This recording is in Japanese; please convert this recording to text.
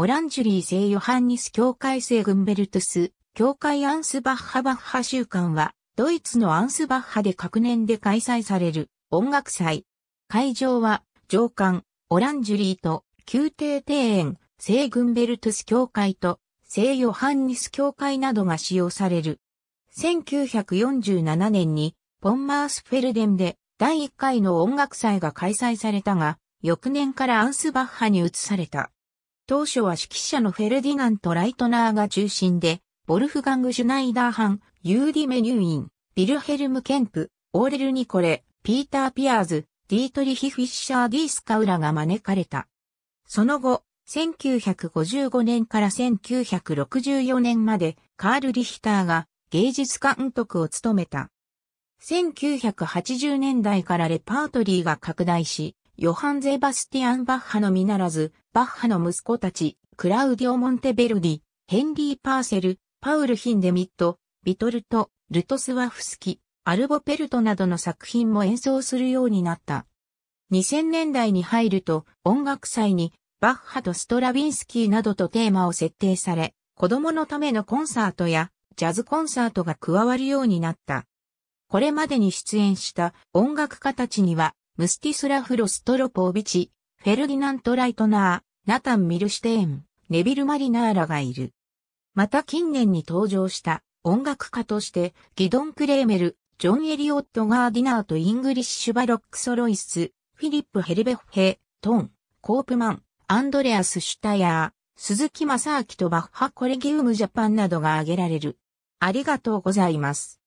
オランジュリー聖ヨハンニス教会聖グンベルトス、教会アンスバッハバッハ週間は、ドイツのアンスバッハで各年で開催される音楽祭。会場は、上官、オランジュリーと、宮廷庭園、聖グンベルトス教会と、聖ヨハンニス教会などが使用される。1947年に、ポンマースフェルデンで第1回の音楽祭が開催されたが、翌年からアンスバッハに移された。当初は指揮者のフェルディナント・ライトナーが中心で、ボルフガング・シュナイダーハン、ユーディ・メニューイン、ビルヘルム・ケンプ、オーレル・ニコレ、ピーター・ピアーズ、ディートリヒ・フィッシャー・ディース・カウラが招かれた。その後、1955年から1964年までカール・リヒターが芸術監督を務めた。1980年代からレパートリーが拡大し、ヨハン・ゼバスティアン・バッハのみならず、バッハの息子たち、クラウディオ・モンテベルディ、ヘンリー・パーセル、パウル・ヒンデミット、ビトルト、ルトスワフスキ、アルボペルトなどの作品も演奏するようになった。2000年代に入ると音楽祭にバッハとストラビンスキーなどとテーマを設定され、子供のためのコンサートやジャズコンサートが加わるようになった。これまでに出演した音楽家たちにはムスティスラフ・ロストロポービチ、フェルディナント・ライトナー、ナタン・ミルシテーン、ネビル・マリナーらがいる。また近年に登場した音楽家として、ギドン・クレーメル、ジョン・エリオット・ガーディナーとイングリッシュ・バロック・ソロイス、フィリップ・ヘルベッヘ、トン、コープマン、アンドレアス・シュタヤー、鈴木正明とバッハ・コレギウム・ジャパンなどが挙げられる。ありがとうございます。